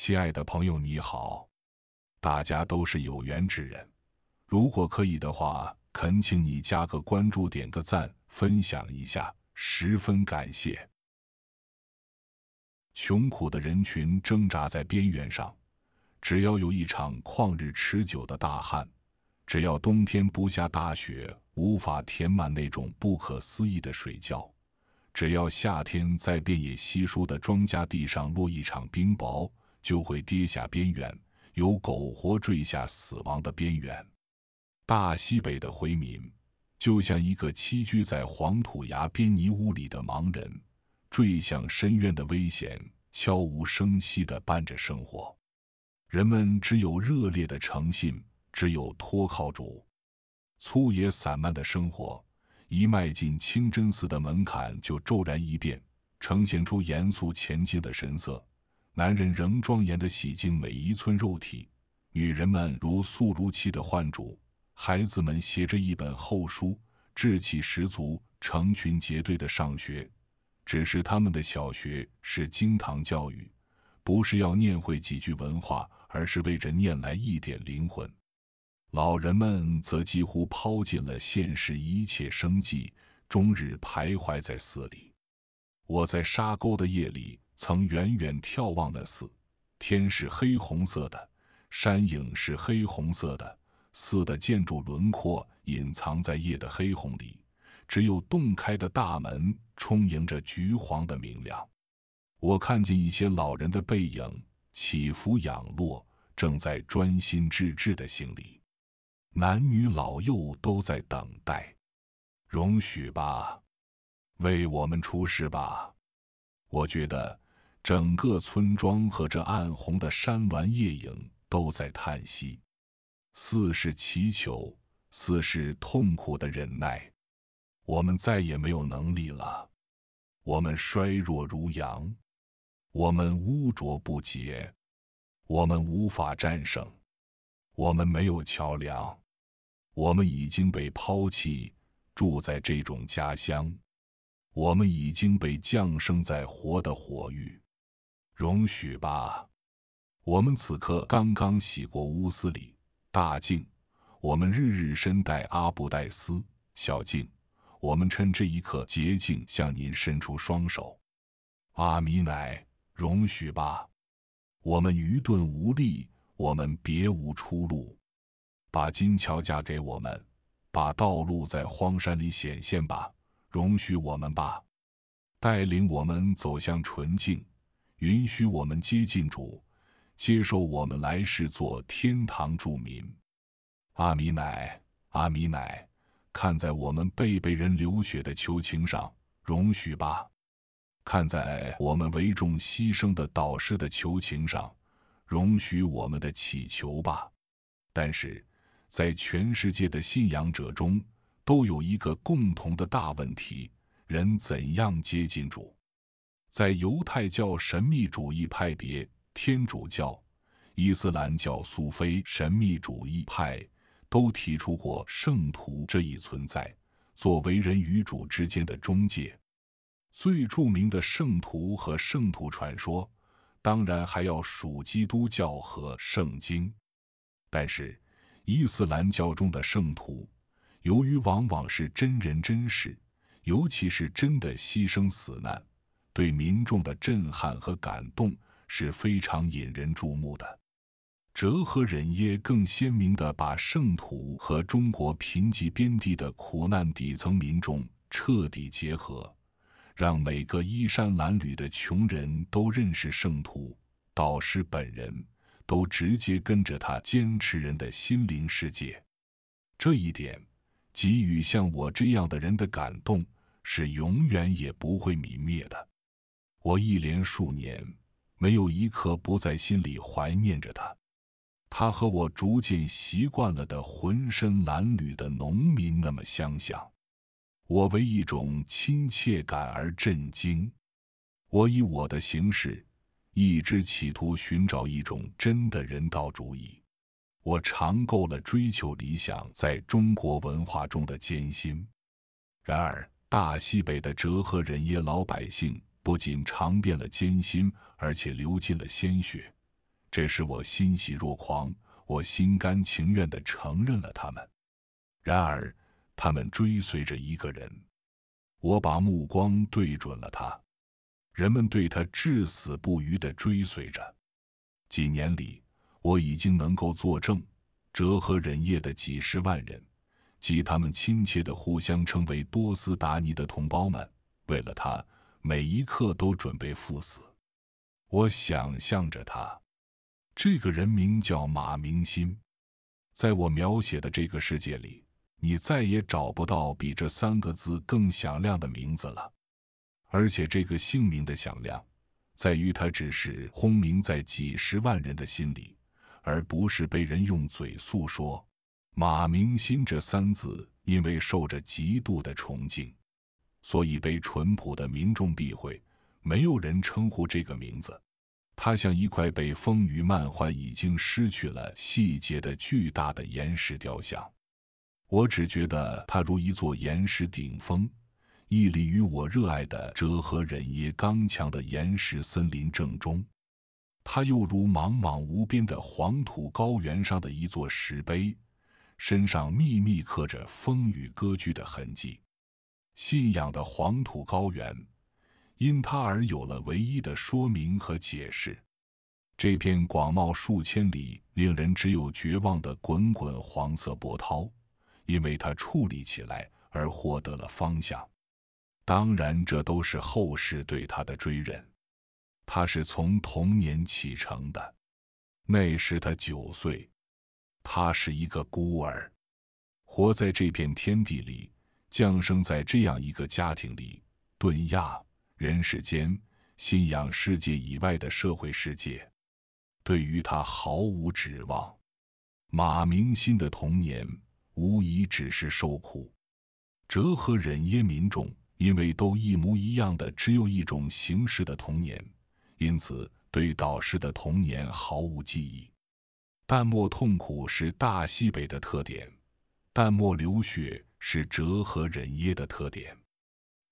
亲爱的朋友，你好！大家都是有缘之人，如果可以的话，恳请你加个关注，点个赞，分享一下，十分感谢。穷苦的人群挣扎在边缘上，只要有一场旷日持久的大旱，只要冬天不下大雪，无法填满那种不可思议的水窖，只要夏天在遍野稀疏的庄稼地上落一场冰雹。就会跌下边缘，由苟活坠下死亡的边缘。大西北的回民，就像一个栖居在黄土崖边泥屋里的盲人，坠向深渊的危险悄无声息地伴着生活。人们只有热烈的诚信，只有托靠主。粗野散漫的生活，一迈进清真寺的门槛，就骤然一变，呈现出严肃前进的神色。男人仍庄严地洗净每一寸肉体，女人们如素如漆的换主，孩子们携着一本厚书，志气十足，成群结队地上学。只是他们的小学是经堂教育，不是要念会几句文化，而是为着念来一点灵魂。老人们则几乎抛尽了现实一切生计，终日徘徊在寺里。我在沙沟的夜里。曾远远眺望的寺，天是黑红色的，山影是黑红色的，寺的建筑轮廓隐藏在夜的黑红里，只有洞开的大门充盈着橘黄的明亮。我看见一些老人的背影，起伏仰落，正在专心致志的行礼，男女老幼都在等待。容许吧，为我们出世吧，我觉得。整个村庄和这暗红的山峦夜影都在叹息，似是祈求，似是痛苦的忍耐。我们再也没有能力了，我们衰弱如羊，我们污浊不洁，我们无法战胜，我们没有桥梁，我们已经被抛弃，住在这种家乡，我们已经被降生在活的火域。容许吧，我们此刻刚刚洗过乌斯里，大静；我们日日身戴阿布戴斯，小静；我们趁这一刻洁净，向您伸出双手。阿米乃，容许吧，我们愚钝无力，我们别无出路。把金桥架给我们，把道路在荒山里显现吧，容许我们吧，带领我们走向纯净。允许我们接近主，接受我们来世做天堂住民。阿米乃，阿米乃，看在我们辈辈人流血的求情上，容许吧；看在我们为众牺牲的导师的求情上，容许我们的祈求吧。但是，在全世界的信仰者中，都有一个共同的大问题：人怎样接近主？在犹太教神秘主义派别、天主教、伊斯兰教苏菲神秘主义派都提出过圣徒这一存在，作为人与主之间的中介。最著名的圣徒和圣徒传说，当然还要属基督教和圣经。但是，伊斯兰教中的圣徒，由于往往是真人真事，尤其是真的牺牲死难。对民众的震撼和感动是非常引人注目的。哲和忍耶更鲜明地把圣徒和中国贫瘠边地的苦难底层民众彻底结合，让每个衣衫褴褛的穷人都认识圣徒、导师本人，都直接跟着他，坚持人的心灵世界。这一点给予像我这样的人的感动，是永远也不会泯灭的。我一连数年，没有一刻不在心里怀念着他。他和我逐渐习惯了的浑身褴褛的农民那么相像，我为一种亲切感而震惊。我以我的形式，一直企图寻找一种真的人道主义。我尝够了追求理想在中国文化中的艰辛。然而，大西北的哲合人耶老百姓。不仅尝遍了艰辛，而且流尽了鲜血，这使我欣喜若狂。我心甘情愿的承认了他们。然而，他们追随着一个人，我把目光对准了他。人们对他至死不渝的追随着。几年里，我已经能够作证，折合人业的几十万人，及他们亲切的互相称为多斯达尼的同胞们，为了他。每一刻都准备赴死。我想象着他，这个人名叫马明心。在我描写的这个世界里，你再也找不到比这三个字更响亮的名字了。而且，这个姓名的响亮，在于它只是轰鸣在几十万人的心里，而不是被人用嘴诉说。马明心这三字，因为受着极度的崇敬。所以被淳朴的民众避讳，没有人称呼这个名字。它像一块被风雨漫画已经失去了细节的巨大的岩石雕像。我只觉得它如一座岩石顶峰，屹立于我热爱的折合忍耶刚强的岩石森林正中。它又如茫茫无边的黄土高原上的一座石碑，身上密密刻着风雨割据的痕迹。信仰的黄土高原，因他而有了唯一的说明和解释。这片广袤数千里、令人只有绝望的滚滚黄色波涛，因为他矗立起来而获得了方向。当然，这都是后世对他的追认。他是从童年启程的，那时他九岁，他是一个孤儿，活在这片天地里。降生在这样一个家庭里，顿亚人世间信仰世界以外的社会世界，对于他毫无指望。马明新的童年无疑只是受苦。哲和忍耶民众因为都一模一样的只有一种形式的童年，因此对导师的童年毫无记忆。淡漠痛苦是大西北的特点，淡漠流血。是折合忍耶的特点。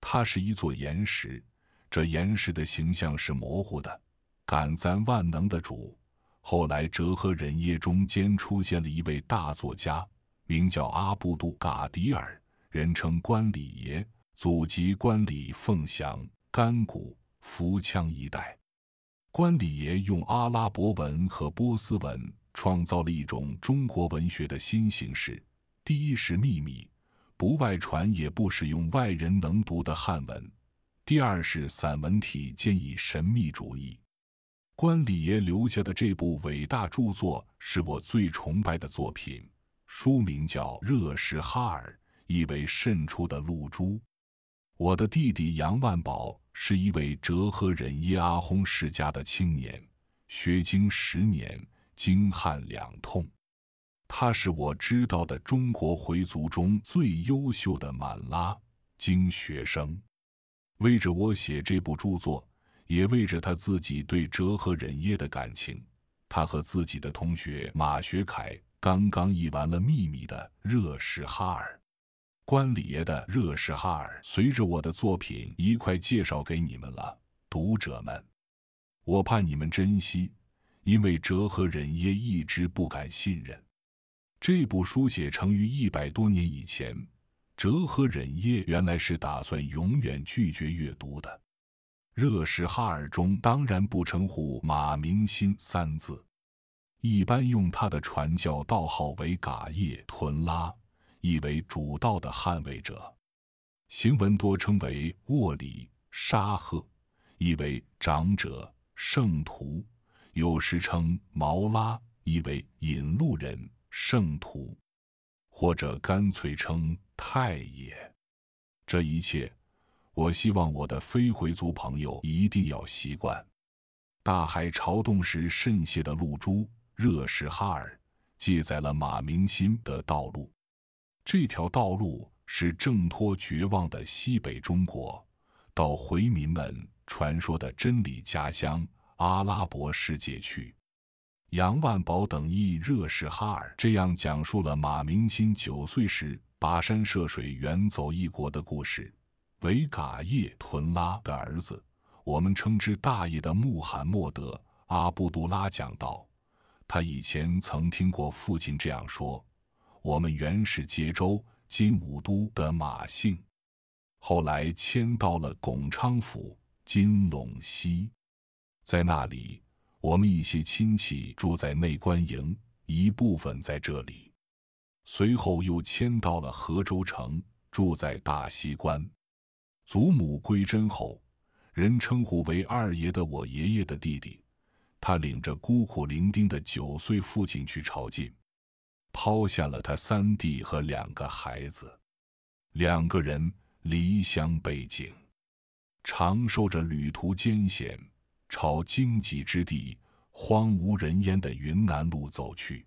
它是一座岩石，这岩石的形象是模糊的。感赞万能的主。后来，哲合忍耶中间出现了一位大作家，名叫阿布杜·嘎迪尔，人称关里爷，祖籍关里凤翔甘谷扶羌一带。关里爷用阿拉伯文和波斯文创造了一种中国文学的新形式。第一是秘密。不外传，也不使用外人能读的汉文。第二是散文体，兼以神秘主义。关礼爷留下的这部伟大著作，是我最崇拜的作品。书名叫《热什哈尔》，意为渗出的露珠。我的弟弟杨万宝是一位哲合人耶阿轰世家的青年，学经十年，经汉两通。他是我知道的中国回族中最优秀的满拉经学生，为着我写这部著作，也为着他自己对哲合忍耶的感情，他和自己的同学马学凯刚刚译完了秘密的热什哈尔，关里爷的热什哈尔，随着我的作品一块介绍给你们了，读者们，我盼你们珍惜，因为哲合忍耶一直不敢信任。这部书写成于一百多年以前，哲合忍耶原来是打算永远拒绝阅读的。热什哈尔中当然不称呼马明心三字，一般用他的传教道号为嘎叶屯拉，意为主道的捍卫者。行文多称为沃里沙赫，意为长者圣徒，有时称毛拉，意为引路人。圣徒，或者干脆称太爷，这一切，我希望我的非回族朋友一定要习惯。大海潮动时渗泄的露珠，热什哈尔记载了马明新的道路。这条道路是挣脱绝望的西北中国，到回民们传说的真理家乡——阿拉伯世界去。杨万宝等一热士哈尔这样讲述了马明星九岁时跋山涉水远走异国的故事。维嘎叶屯拉的儿子，我们称之大爷的穆罕默德·阿布杜拉讲道，他以前曾听过父亲这样说：我们原是结州金武都的马姓，后来迁到了巩昌府金陇西，在那里。我们一些亲戚住在内关营，一部分在这里，随后又迁到了河州城，住在大西关。祖母归真后，人称呼为二爷的我爷爷的弟弟，他领着孤苦伶仃的九岁父亲去朝觐，抛下了他三弟和两个孩子，两个人离乡背井，承受着旅途艰险。朝荆棘之地、荒无人烟的云南路走去，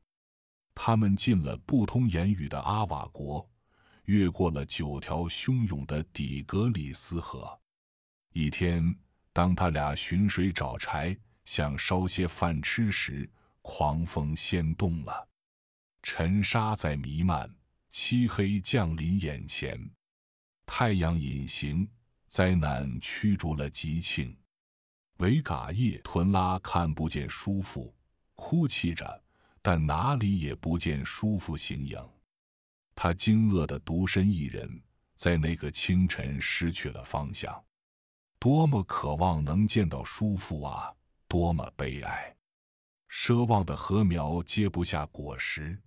他们进了不通言语的阿瓦国，越过了九条汹涌的底格里斯河。一天，当他俩寻水找柴，想烧些饭吃时，狂风掀动了，尘沙在弥漫，漆黑降临眼前，太阳隐形，灾难驱逐了吉庆。维嘎叶屯拉看不见叔父，哭泣着，但哪里也不见叔父形影。他惊愕的独身一人，在那个清晨失去了方向。多么渴望能见到叔父啊！多么悲哀！奢望的禾苗结不下果实，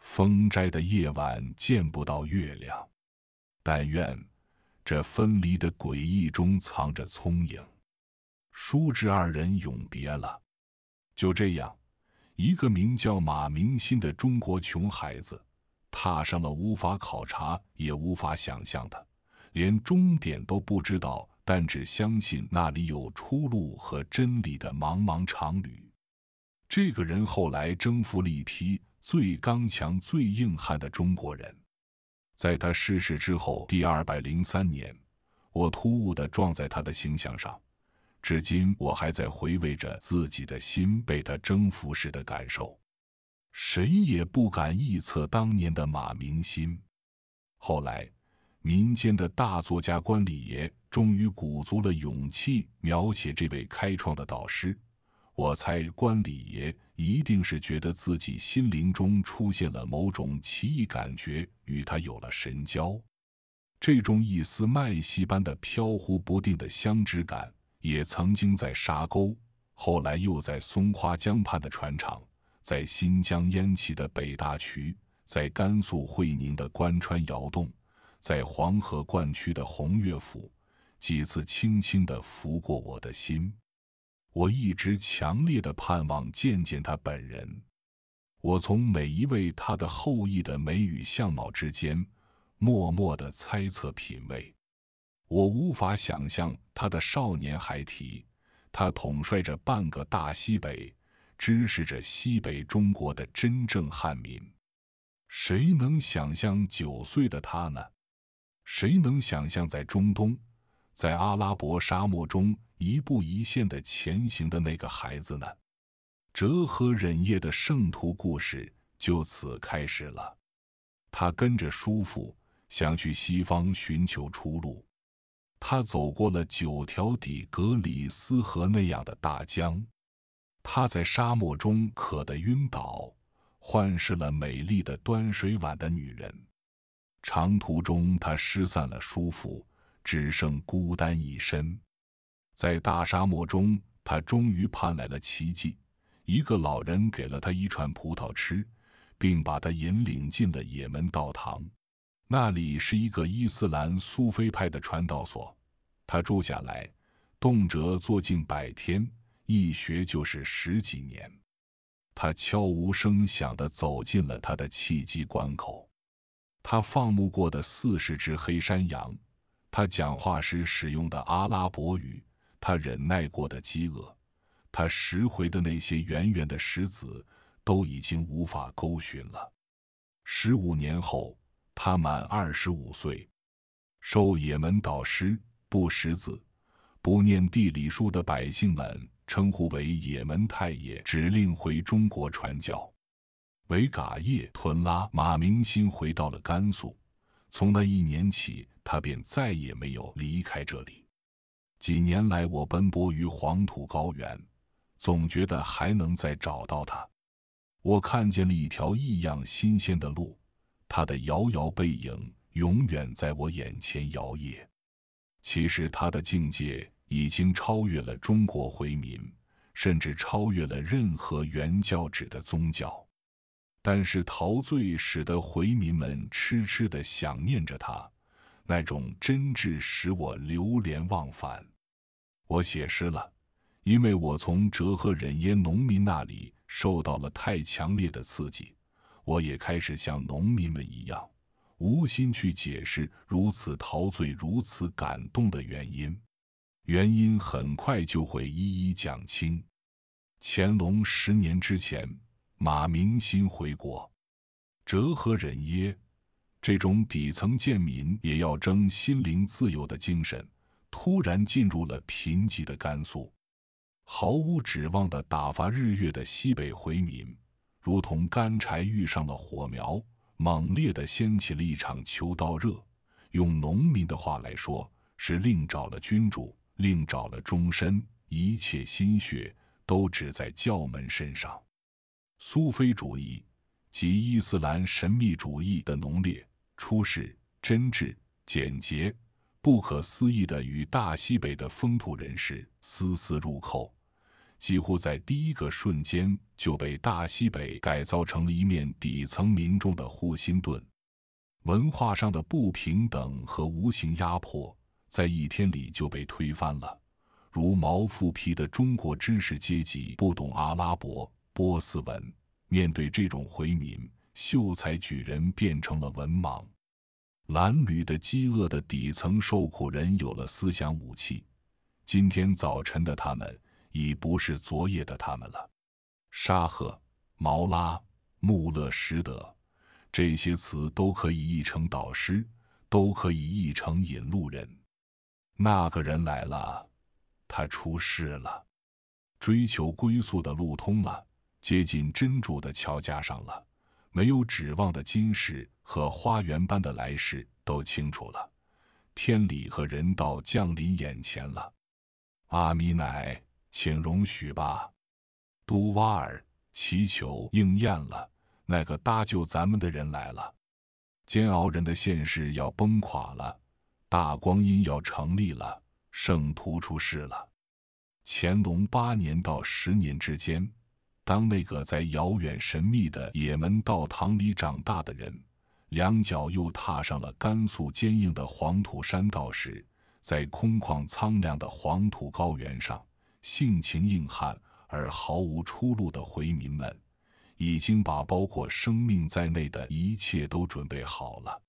风斋的夜晚见不到月亮。但愿这分离的诡异中藏着聪颖。叔侄二人永别了。就这样，一个名叫马明新的中国穷孩子，踏上了无法考察也无法想象的、连终点都不知道，但只相信那里有出路和真理的茫茫长旅。这个人后来征服了一批最刚强、最硬汉的中国人。在他逝世之后，第二百零三年，我突兀地撞在他的形象上。至今，我还在回味着自己的心被他征服时的感受。谁也不敢臆测当年的马明心。后来，民间的大作家关里爷终于鼓足了勇气描写这位开创的导师。我猜，关里爷一定是觉得自己心灵中出现了某种奇异感觉，与他有了神交。这种一丝脉细般的飘忽不定的相知感。也曾经在沙沟，后来又在松花江畔的船厂，在新疆烟耆的北大渠，在甘肃会宁的关川窑洞，在黄河灌区的红月府，几次轻轻地拂过我的心。我一直强烈的盼望见见他本人。我从每一位他的后裔的眉宇相貌之间，默默地猜测品味。我无法想象他的少年孩提，他统帅着半个大西北，支持着西北中国的真正汉民。谁能想象九岁的他呢？谁能想象在中东，在阿拉伯沙漠中一步一线的前行的那个孩子呢？折合忍业的圣徒故事就此开始了。他跟着叔父想去西方寻求出路。他走过了九条底格里斯河那样的大江，他在沙漠中渴得晕倒，幻视了美丽的端水碗的女人。长途中，他失散了叔父，只剩孤单一身。在大沙漠中，他终于盼来了奇迹：一个老人给了他一串葡萄吃，并把他引领进了也门道堂。那里是一个伊斯兰苏菲派的传道所，他住下来，动辄坐近百天，一学就是十几年。他悄无声响地走进了他的契机关口。他放牧过的四十只黑山羊，他讲话时使用的阿拉伯语，他忍耐过的饥饿，他拾回的那些圆圆的石子，都已经无法勾寻了。十五年后。他满二十五岁，受也门导师不识字、不念地理书的百姓们称呼为也门太爷，指令回中国传教。维嘎叶屯拉马明新回到了甘肃，从那一年起，他便再也没有离开这里。几年来，我奔波于黄土高原，总觉得还能再找到他。我看见了一条异样新鲜的路。他的摇摇背影永远在我眼前摇曳。其实他的境界已经超越了中国回民，甚至超越了任何原教旨的宗教。但是陶醉使得回民们痴痴的想念着他，那种真挚使我流连忘返。我写诗了，因为我从哲赫忍耶农民那里受到了太强烈的刺激。我也开始像农民们一样，无心去解释如此陶醉、如此感动的原因。原因很快就会一一讲清。乾隆十年之前，马明星回国，折合忍耶，这种底层贱民也要争心灵自由的精神，突然进入了贫瘠的甘肃，毫无指望的打发日月的西北回民。如同干柴遇上了火苗，猛烈地掀起了一场秋刀热。用农民的话来说，是另找了君主，另找了终身，一切心血都只在教门身上。苏菲主义及伊斯兰神秘主义的浓烈、出世、真挚、简洁、不可思议的，与大西北的风土人士丝丝入扣。几乎在第一个瞬间就被大西北改造成了一面底层民众的护心盾。文化上的不平等和无形压迫在一天里就被推翻了。如毛复皮的中国知识阶级不懂阿拉伯、波斯文，面对这种回民，秀才、举人变成了文盲。褴褛的、饥饿的底层受苦人有了思想武器。今天早晨的他们。已不是昨夜的他们了。沙赫、毛拉、穆勒什德，这些词都可以译成导师，都可以译成引路人。那个人来了，他出世了。追求归宿的路通了，接近真主的桥架上了。没有指望的今世和花园般的来世都清楚了，天理和人道降临眼前了。阿米乃。请容许吧，都瓦尔，祈求应验了。那个搭救咱们的人来了。煎熬人的现世要崩垮了，大光阴要成立了，圣徒出世了。乾隆八年到十年之间，当那个在遥远神秘的也门道堂里长大的人，两脚又踏上了甘肃坚硬的黄土山道时，在空旷苍凉的黄土高原上。性情硬汉而毫无出路的回民们，已经把包括生命在内的一切都准备好了。